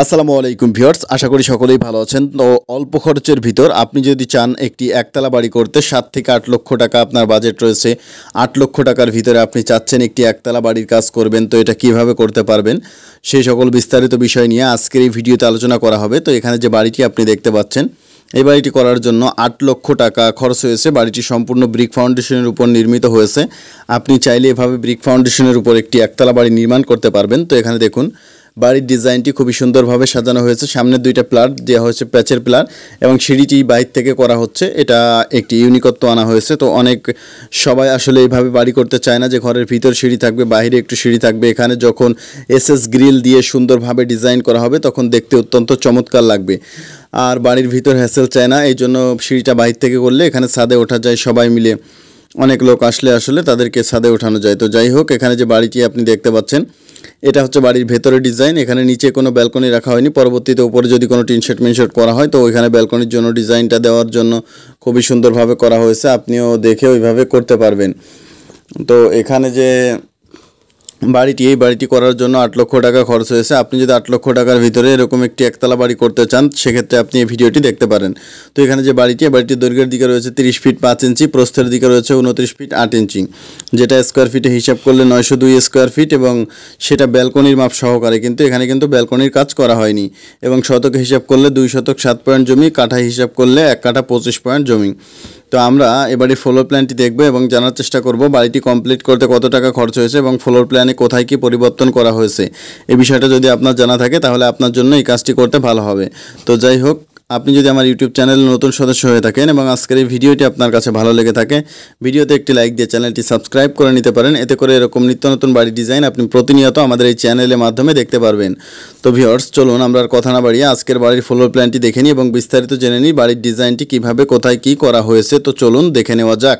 আসসালামু আলাইকুম ভিউয়ার্স আশা করি সকলেই ভালো আছেন তো অল্প খরচের ভিতর আপনি যদি চান একটি একতলা বাড়ি করতে সাত থেকে আট লক্ষ টাকা আপনার বাজেট রয়েছে আট লক্ষ টাকার ভিতরে আপনি চাচ্ছেন একটি একতলা বাড়ির কাজ করবেন তো এটা কিভাবে করতে পারবেন সেই সকল বিস্তারিত বিষয় নিয়ে আজকের এই ভিডিওতে আলোচনা করা হবে তো এখানে যে বাড়িটি আপনি দেখতে পাচ্ছেন এই বাড়িটি করার জন্য আট লক্ষ টাকা খরচ হয়েছে বাড়িটি সম্পূর্ণ ব্রিক ফাউন্ডেশনের উপর নির্মিত হয়েছে আপনি চাইলে এভাবে ব্রিক ফাউন্ডেশনের উপর একটি একতলা বাড়ি নির্মাণ করতে পারবেন তো এখানে দেখুন বাড়ির ডিজাইনটি খুবই সুন্দরভাবে সাজানো হয়েছে সামনে দুইটা প্লাট দেওয়া হয়েছে প্যাচের প্লাট এবং সিঁড়িটি বাইর থেকে করা হচ্ছে এটা একটি ইউনিকত্ব আনা হয়েছে তো অনেক সবাই আসলে এইভাবে বাড়ি করতে চায় না যে ঘরের ভিতর সিঁড়ি থাকবে বাহিরে একটু সিঁড়ি থাকবে এখানে যখন এসএস গ্রিল দিয়ে সুন্দরভাবে ডিজাইন করা হবে তখন দেখতে অত্যন্ত চমৎকার লাগবে আর বাড়ির ভিতর হ্যাসেল চায় না এই জন্য সিঁড়িটা বাহির থেকে করলে এখানে ছাদে ওঠা যায় সবাই মিলে অনেক লোক আসলে আসলে তাদেরকে ছাদে ওঠানো যায় তো যাই হোক এখানে যে বাড়িটি আপনি দেখতে পাচ্ছেন এটা হচ্ছে বাড়ির ভেতরে ডিজাইন এখানে নিচে কোনো ব্যালকনি রাখা হয়নি পরবর্তীতে উপরে যদি কোনো টিনশেট মিনশেট করা হয় তো ওইখানে ব্যালকনির জন্য ডিজাইনটা দেওয়ার জন্য খুবই সুন্দরভাবে করা হয়েছে আপনিও দেখে ওইভাবে করতে পারবেন তো এখানে যে বাড়িটি এই বাড়িটি করার জন্য আট লক্ষ টাকা খরচ হয়েছে আপনি যদি আট লক্ষ টাকার ভিতরে এরকম একটি একতলা বাড়ি করতে চান সেক্ষেত্রে আপনি এই ভিডিওটি দেখতে পারেন তো এখানে যে বাড়িটি বাড়িটির দৈর্ঘ্যের দিকে রয়েছে তিরিশ ফিট পাঁচ ইঞ্চি প্রস্থের দিকে রয়েছে উনত্রিশ ফিট আট ইঞ্চি যেটা স্কোয়ার ফিটে হিসাব করলে নয়শো দুই স্কোয়ার ফিট এবং সেটা ব্যালকনির মাপ সহকারে কিন্তু এখানে কিন্তু ব্যালকনির কাজ করা হয়নি এবং শতক হিসাব করলে দুই শতক সাত পয়েন্ট জমি কাঠা হিসাব করলে এক কাঠা পঁচিশ পয়েন্ট জমি তো আমরা এবারে ফ্লোর প্ল্যানটি দেখব এবং জানার চেষ্টা করব বাড়িটি কমপ্লিট করতে কত টাকা খরচ হয়েছে এবং ফ্লোর প্ল্যানে কোথায় কি পরিবর্তন করা হয়েছে এই বিষয়টা যদি আপনার জানা থাকে তাহলে আপনার জন্য এই কাজটি করতে ভালো হবে তো যাই হোক আপনি যদি আমার ইউটিউব চ্যানেলে নতুন সদস্য হয়ে থাকেন এবং আজকের এই ভিডিওটি আপনার কাছে ভালো লেগে থাকে ভিডিওতে একটি লাইক দিয়ে চ্যানেলটি সাবস্ক্রাইব করে নিতে পারেন এতে করে এরকম নিত্য নতুন বাড়ির ডিজাইন আপনি প্রতিনিয়ত আমাদের এই চ্যানেলের মাধ্যমে দেখতে পারবেন তো ভিওর্স চলুন আমরা আর কথা না বাড়িয়ে আজকের বাড়ির ফ্লোর প্ল্যানটি দেখে নিই এবং বিস্তারিত জেনে নিই বাড়ির ডিজাইনটি কীভাবে কোথায় কি করা হয়েছে তো চলুন দেখে নেওয়া যাক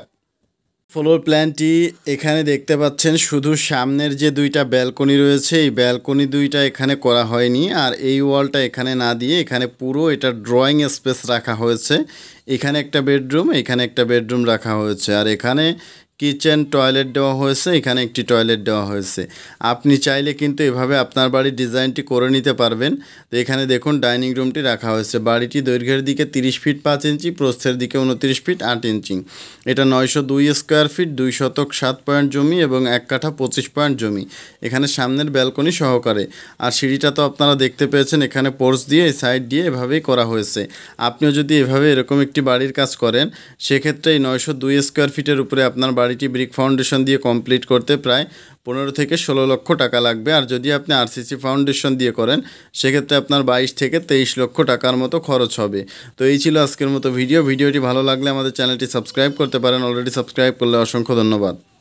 ফ্লোর প্ল্যানটি এখানে দেখতে পাচ্ছেন শুধু সামনের যে দুইটা ব্যালকনি রয়েছে এই ব্যালকনি দুইটা এখানে করা হয়নি আর এই ওয়ালটা এখানে না দিয়ে এখানে পুরো এটা ড্রয়িং স্পেস রাখা হয়েছে এখানে একটা বেডরুম এখানে একটা বেডরুম রাখা হয়েছে আর এখানে কিচেন টয়লেট দেওয়া হয়েছে এখানে একটি টয়লেট দেওয়া হয়েছে আপনি চাইলে কিন্তু এভাবে আপনার বাড়ির ডিজাইনটি করে নিতে পারবেন তো এখানে দেখুন ডাইনিং রুমটি রাখা হয়েছে বাড়িটি দৈর্ঘ্যের দিকে 30 ফিট পাঁচ ইঞ্চি প্রস্থের দিকে উনত্রিশ ফিট আট ইঞ্চি এটা নয়শো দুই স্কোয়ার ফিট দুই শতক সাত পয়েন্ট জমি এবং এক কাঠা পঁচিশ পয়েন্ট জমি এখানে সামনের ব্যালকনি সহকারে আর সিঁড়িটা তো আপনারা দেখতে পেয়েছেন এখানে পোর্স দিয়ে সাইড দিয়ে এভাবেই করা হয়েছে আপনিও যদি এভাবে এরকম একটি বাড়ির কাজ করেন সেক্ষেত্রে এই নয়শো দুই স্কোয়ার ফিটের উপরে আপনার বাড়িটি ব্রিক ফাউন্ডেশন দিয়ে কমপ্লিট করতে প্রায় পনেরো থেকে ষোলো লক্ষ টাকা লাগবে আর যদি আপনি আরসিসি ফাউন্ডেশন দিয়ে করেন সেক্ষেত্রে আপনার বাইশ থেকে তেইশ লক্ষ টাকার মতো খরচ হবে তো এই ছিল আজকের মতো ভিডিও ভিডিওটি ভালো লাগলে আমাদের চ্যানেলটি সাবস্ক্রাইব করতে পারেন অলরেডি সাবস্ক্রাইব করলে অসংখ্য ধন্যবাদ